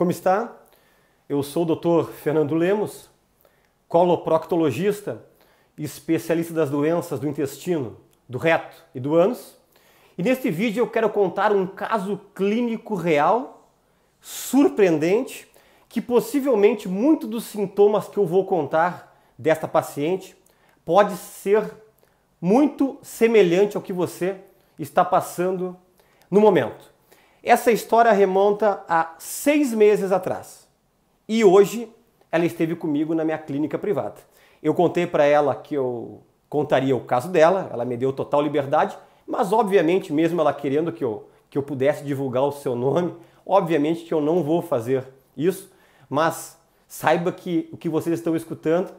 Como está? Eu sou o Dr. Fernando Lemos, coloproctologista, especialista das doenças do intestino, do reto e do ânus. E neste vídeo eu quero contar um caso clínico real, surpreendente, que possivelmente muitos dos sintomas que eu vou contar desta paciente pode ser muito semelhante ao que você está passando no momento. Essa história remonta a seis meses atrás. E hoje ela esteve comigo na minha clínica privada. Eu contei para ela que eu contaria o caso dela, ela me deu total liberdade, mas obviamente, mesmo ela querendo que eu, que eu pudesse divulgar o seu nome, obviamente que eu não vou fazer isso, mas saiba que o que vocês estão escutando,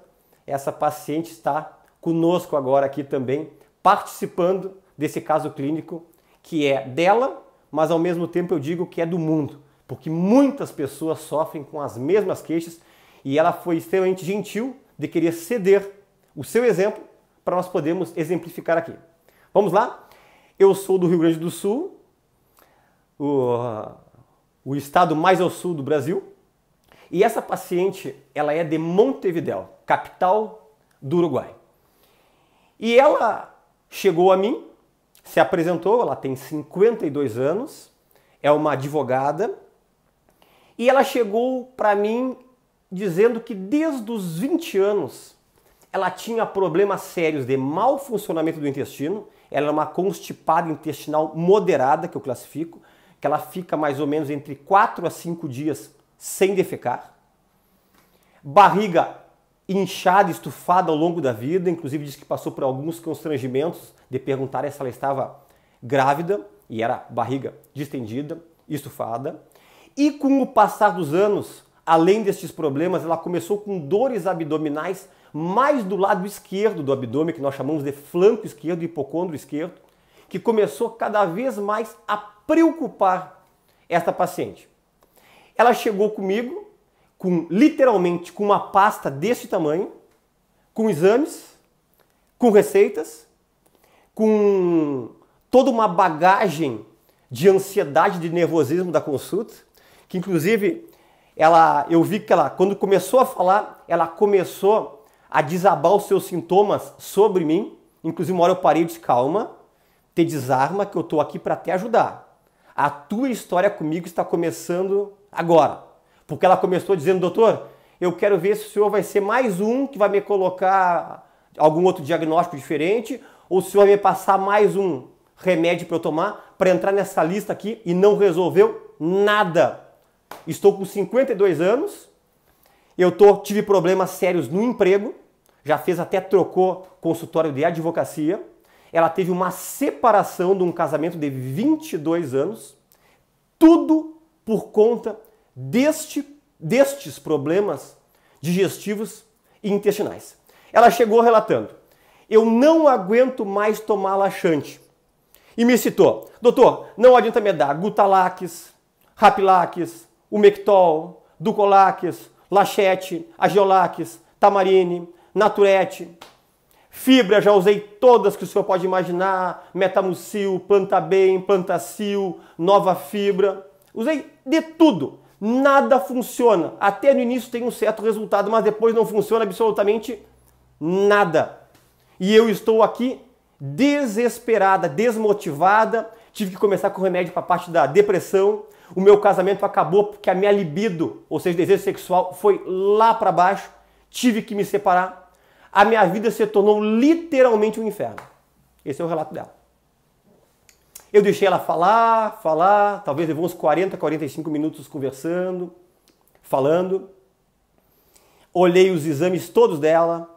essa paciente está conosco agora aqui também, participando desse caso clínico que é dela mas ao mesmo tempo eu digo que é do mundo, porque muitas pessoas sofrem com as mesmas queixas e ela foi extremamente gentil de querer ceder o seu exemplo para nós podermos exemplificar aqui. Vamos lá? Eu sou do Rio Grande do Sul, o, o estado mais ao sul do Brasil, e essa paciente ela é de Montevideo, capital do Uruguai. E ela chegou a mim se apresentou, ela tem 52 anos, é uma advogada e ela chegou para mim dizendo que desde os 20 anos ela tinha problemas sérios de mau funcionamento do intestino, ela é uma constipada intestinal moderada, que eu classifico, que ela fica mais ou menos entre 4 a 5 dias sem defecar, barriga inchada, estufada ao longo da vida, inclusive disse que passou por alguns constrangimentos de perguntar se ela estava grávida, e era barriga distendida, estufada. E com o passar dos anos, além destes problemas, ela começou com dores abdominais mais do lado esquerdo do abdômen, que nós chamamos de flanco esquerdo, hipocôndro esquerdo, que começou cada vez mais a preocupar esta paciente. Ela chegou comigo com literalmente com uma pasta desse tamanho, com exames, com receitas, com toda uma bagagem de ansiedade, de nervosismo da consulta, que inclusive ela, eu vi que ela, quando começou a falar, ela começou a desabar os seus sintomas sobre mim. Inclusive, uma hora eu parei e disse: calma, te desarma que eu estou aqui para te ajudar. A tua história comigo está começando agora. Porque ela começou dizendo, doutor, eu quero ver se o senhor vai ser mais um que vai me colocar algum outro diagnóstico diferente, ou se o senhor vai me passar mais um remédio para eu tomar para entrar nessa lista aqui e não resolveu nada. Estou com 52 anos, eu tô, tive problemas sérios no emprego, já fez até trocou consultório de advocacia. Ela teve uma separação de um casamento de 22 anos, tudo por conta deste, destes problemas digestivos e intestinais. Ela chegou relatando: Eu não aguento mais tomar laxante. E me citou: Doutor, não adianta me dar Gutalax, Rapilax, Umectol, Ducolax, Lachete, Agiolax, Tamarine, Naturete. Fibra, já usei todas que o senhor pode imaginar: Metamucil, Plantabem, Plantacil, Nova Fibra. Usei de tudo nada funciona. Até no início tem um certo resultado, mas depois não funciona absolutamente nada. E eu estou aqui desesperada, desmotivada, tive que começar com remédio para a parte da depressão. O meu casamento acabou porque a minha libido, ou seja, desejo sexual, foi lá para baixo. Tive que me separar. A minha vida se tornou literalmente um inferno. Esse é o relato dela. Eu deixei ela falar, falar, talvez levou uns 40, 45 minutos conversando, falando. Olhei os exames todos dela,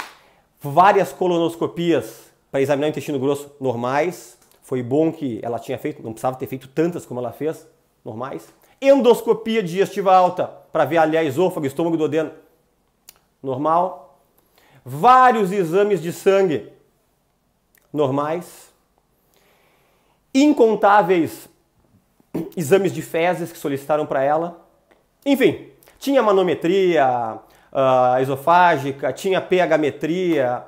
várias colonoscopias para examinar o intestino grosso normais. Foi bom que ela tinha feito, não precisava ter feito tantas como ela fez, normais. Endoscopia digestiva alta para ver aliás esôfago, estômago e odeno, normal. Vários exames de sangue normais incontáveis exames de fezes que solicitaram para ela. Enfim, tinha manometria uh, esofágica, tinha pH-metria,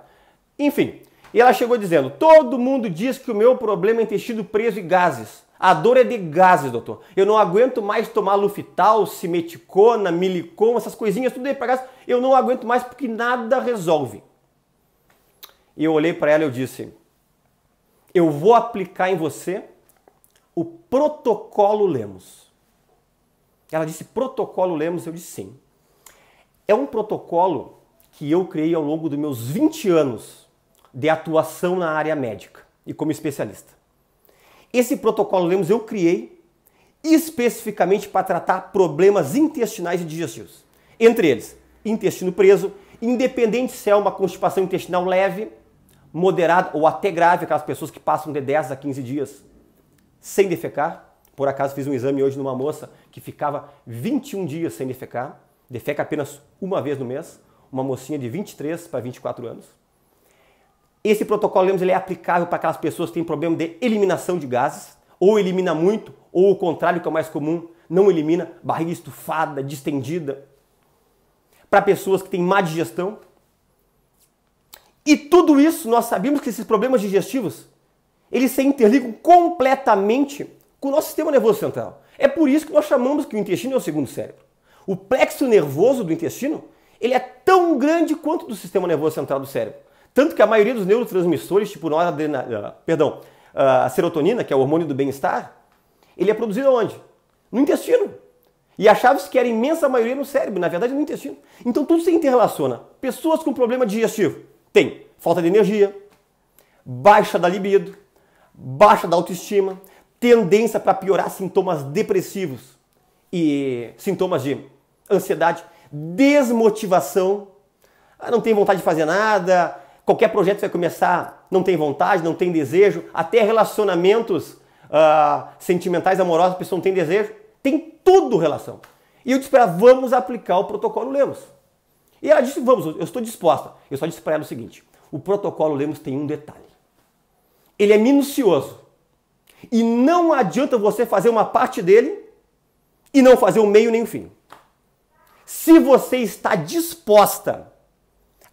enfim. E ela chegou dizendo: Todo mundo diz que o meu problema é intestino preso e gases. A dor é de gases, doutor. Eu não aguento mais tomar lufital, simeticona, milicom, essas coisinhas, tudo aí para gases. Eu não aguento mais porque nada resolve. E eu olhei para ela e eu disse: eu vou aplicar em você o protocolo Lemos. Ela disse protocolo Lemos, eu disse sim. É um protocolo que eu criei ao longo dos meus 20 anos de atuação na área médica e como especialista. Esse protocolo Lemos eu criei especificamente para tratar problemas intestinais e digestivos. Entre eles, intestino preso, independente se é uma constipação intestinal leve moderado ou até grave, aquelas pessoas que passam de 10 a 15 dias sem defecar. Por acaso fiz um exame hoje numa moça que ficava 21 dias sem defecar, defeca apenas uma vez no mês, uma mocinha de 23 para 24 anos. Esse protocolo Lemos ele é aplicável para aquelas pessoas que têm problema de eliminação de gases, ou elimina muito, ou o contrário que é o mais comum, não elimina, barriga estufada, distendida. Para pessoas que têm má digestão, e tudo isso nós sabemos que esses problemas digestivos, eles se interligam completamente com o nosso sistema nervoso central. É por isso que nós chamamos que o intestino é o segundo cérebro. O plexo nervoso do intestino, ele é tão grande quanto do sistema nervoso central do cérebro. Tanto que a maioria dos neurotransmissores, tipo noradrenalina, ah, perdão, ah, a serotonina, que é o hormônio do bem-estar, ele é produzido onde? No intestino. E as se que era imensa maioria no cérebro, na verdade no intestino. Então tudo se interrelaciona. Pessoas com problema digestivo tem falta de energia, baixa da libido, baixa da autoestima, tendência para piorar sintomas depressivos e sintomas de ansiedade, desmotivação, ah, não tem vontade de fazer nada, qualquer projeto vai começar, não tem vontade, não tem desejo, até relacionamentos uh, sentimentais, amorosos, a pessoa não tem desejo, tem tudo relação. E eu te esperava, vamos aplicar o protocolo Lemos. E ela disse: Vamos, eu estou disposta. Eu só disse para ela o seguinte: o protocolo Lemos tem um detalhe. Ele é minucioso. E não adianta você fazer uma parte dele e não fazer o meio nem o fim. Se você está disposta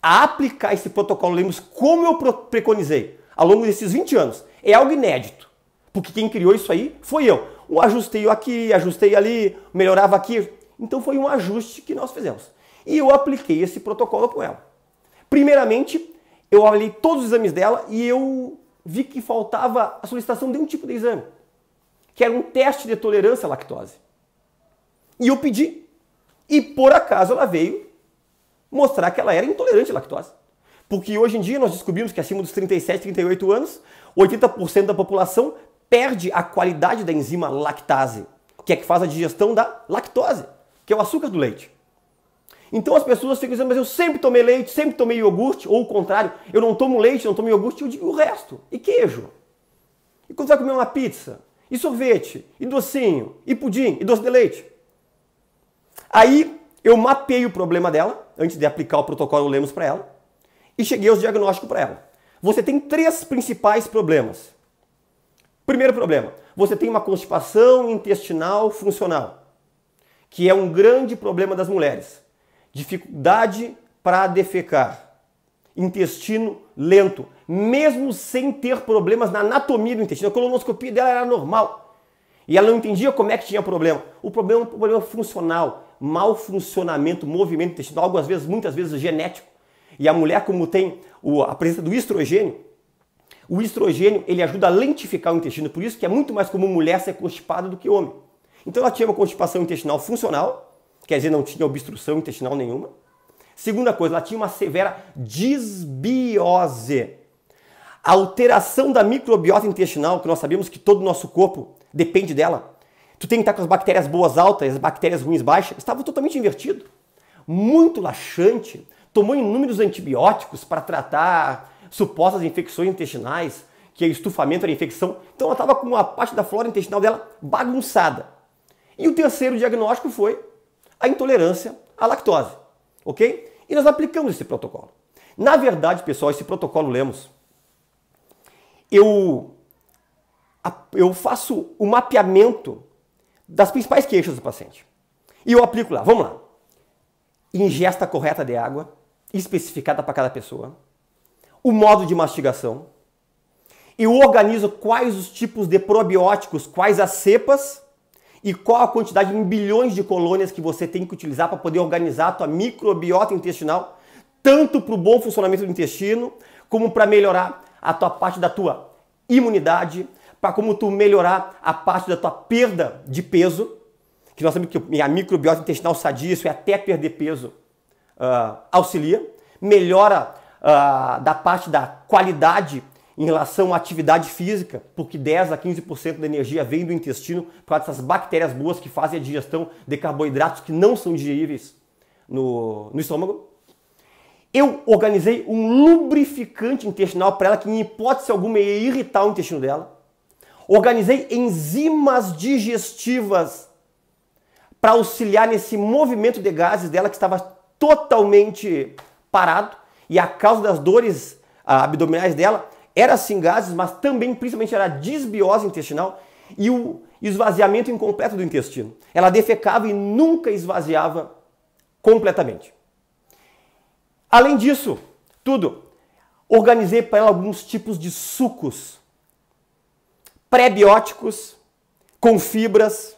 a aplicar esse protocolo Lemos como eu preconizei ao longo desses 20 anos, é algo inédito. Porque quem criou isso aí foi eu. Eu ajustei aqui, ajustei ali, melhorava aqui. Então foi um ajuste que nós fizemos. E eu apliquei esse protocolo com ela. Primeiramente, eu olhei todos os exames dela e eu vi que faltava a solicitação de um tipo de exame, que era um teste de tolerância à lactose. E eu pedi. E por acaso ela veio mostrar que ela era intolerante à lactose. Porque hoje em dia nós descobrimos que acima dos 37, 38 anos, 80% da população perde a qualidade da enzima lactase, que é que faz a digestão da lactose, que é o açúcar do leite. Então as pessoas ficam dizendo, mas eu sempre tomei leite, sempre tomei iogurte, ou o contrário, eu não tomo leite, não tomo iogurte, eu digo o resto. E queijo. E quando vai comer uma pizza? E sorvete? E docinho? E pudim? E doce de leite? Aí eu mapeei o problema dela, antes de aplicar o protocolo Lemos para ela, e cheguei aos diagnósticos para ela. Você tem três principais problemas. Primeiro problema, você tem uma constipação intestinal funcional, que é um grande problema das mulheres dificuldade para defecar, intestino lento, mesmo sem ter problemas na anatomia do intestino. A colonoscopia dela era normal. E ela não entendia como é que tinha problema. O problema é um problema funcional, mau funcionamento, movimento intestinal, algo às vezes, muitas vezes genético. E a mulher, como tem a presença do estrogênio, o estrogênio ele ajuda a lentificar o intestino, por isso que é muito mais comum mulher ser constipada do que homem. Então ela tinha uma constipação intestinal funcional, quer dizer, não tinha obstrução intestinal nenhuma. Segunda coisa, ela tinha uma severa disbiose. A alteração da microbiota intestinal, que nós sabemos que todo o nosso corpo depende dela. Tu tem que estar com as bactérias boas altas, as bactérias ruins baixas. Estava totalmente invertido. Muito laxante. Tomou inúmeros antibióticos para tratar supostas infecções intestinais, que é estufamento, era infecção. Então ela estava com a parte da flora intestinal dela bagunçada. E o terceiro diagnóstico foi a intolerância à lactose, ok? E nós aplicamos esse protocolo. Na verdade, pessoal, esse protocolo Lemos, eu, eu faço o mapeamento das principais queixas do paciente. E eu aplico lá, vamos lá. Ingesta correta de água, especificada para cada pessoa, o modo de mastigação, eu organizo quais os tipos de probióticos, quais as cepas e qual a quantidade em bilhões de colônias que você tem que utilizar para poder organizar a tua microbiota intestinal, tanto para o bom funcionamento do intestino, como para melhorar a tua parte da tua imunidade, para como tu melhorar a parte da tua perda de peso, que nós sabemos que a microbiota intestinal sadia, isso é até perder peso, uh, auxilia, melhora uh, da parte da qualidade em relação à atividade física, porque 10 a 15% da energia vem do intestino para essas bactérias boas que fazem a digestão de carboidratos que não são digeríveis no, no estômago. Eu organizei um lubrificante intestinal para ela que, em hipótese alguma, ia irritar o intestino dela. Organizei enzimas digestivas para auxiliar nesse movimento de gases dela que estava totalmente parado e a causa das dores ah, abdominais dela era sim gases, mas também principalmente era disbiose intestinal e o esvaziamento incompleto do intestino. Ela defecava e nunca esvaziava completamente. Além disso, tudo, organizei para ela alguns tipos de sucos pré-bióticos com fibras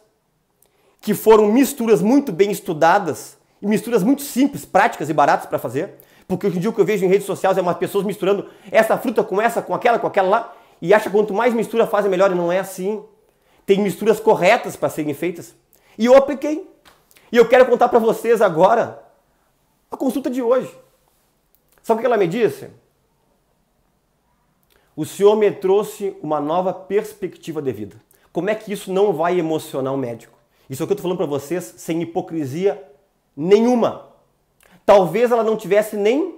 que foram misturas muito bem estudadas e misturas muito simples, práticas e baratas para fazer porque hoje em dia o que eu vejo em redes sociais é umas pessoas misturando essa fruta com essa, com aquela, com aquela lá, e acha quanto mais mistura é melhor, e não é assim. Tem misturas corretas para serem feitas. E eu apliquei. E eu quero contar para vocês agora a consulta de hoje. Sabe o que ela me disse? O Senhor me trouxe uma nova perspectiva de vida. Como é que isso não vai emocionar o médico? Isso é o que eu estou falando para vocês sem hipocrisia nenhuma. Talvez ela não tivesse nem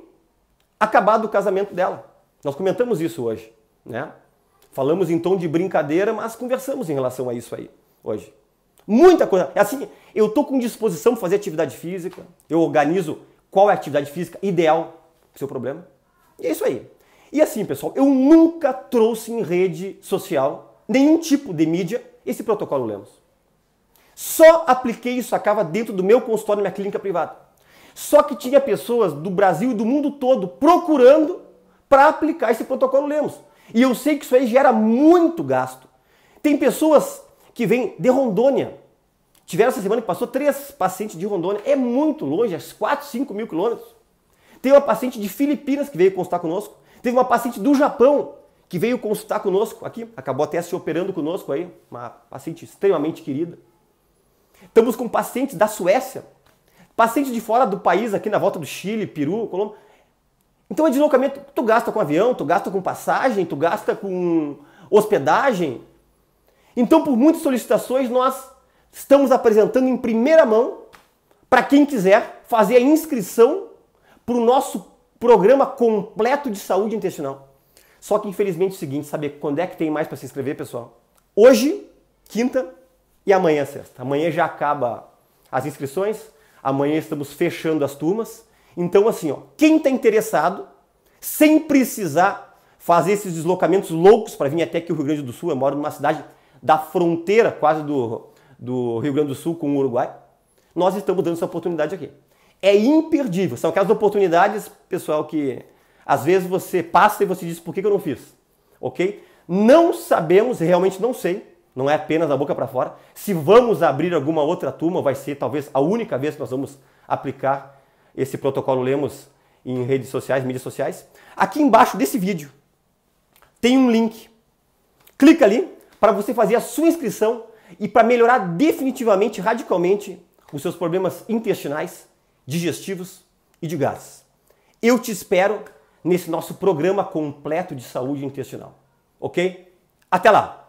acabado o casamento dela. Nós comentamos isso hoje, né? Falamos em tom de brincadeira, mas conversamos em relação a isso aí hoje. Muita coisa. É assim, eu tô com disposição para fazer atividade física, eu organizo qual é a atividade física ideal pro seu problema. E é isso aí. E assim, pessoal, eu nunca trouxe em rede social, nenhum tipo de mídia, esse protocolo Lemos. Só apliquei isso acaba dentro do meu consultório, na minha clínica privada. Só que tinha pessoas do Brasil e do mundo todo procurando para aplicar esse protocolo Lemos. E eu sei que isso aí gera muito gasto. Tem pessoas que vêm de Rondônia. Tiveram essa semana que passou três pacientes de Rondônia. É muito longe, é 4, 5 mil quilômetros. Tem uma paciente de Filipinas que veio consultar conosco. Teve uma paciente do Japão que veio consultar conosco aqui. Acabou até se operando conosco aí. Uma paciente extremamente querida. Estamos com pacientes da Suécia Paciente de fora do país, aqui na volta do Chile, Peru, Colômbia. Então é deslocamento, tu gasta com avião, tu gasta com passagem, tu gasta com hospedagem. Então, por muitas solicitações, nós estamos apresentando em primeira mão para quem quiser fazer a inscrição para o nosso programa completo de saúde intestinal. Só que infelizmente é o seguinte, saber quando é que tem mais para se inscrever, pessoal? Hoje, quinta e amanhã sexta. Amanhã já acaba as inscrições. Amanhã estamos fechando as turmas. Então, assim, ó, quem está interessado, sem precisar fazer esses deslocamentos loucos para vir até aqui o Rio Grande do Sul, eu moro numa cidade da fronteira quase do, do Rio Grande do Sul com o Uruguai, nós estamos dando essa oportunidade aqui. É imperdível. São aquelas oportunidades, pessoal, que às vezes você passa e você diz por que, que eu não fiz, ok? Não sabemos, realmente não sei, não é apenas da boca para fora. Se vamos abrir alguma outra turma, vai ser talvez a única vez que nós vamos aplicar esse protocolo Lemos em redes sociais, mídias sociais. Aqui embaixo desse vídeo tem um link. Clica ali para você fazer a sua inscrição e para melhorar definitivamente, radicalmente, os seus problemas intestinais, digestivos e de gases. Eu te espero nesse nosso programa completo de saúde intestinal, ok? Até lá!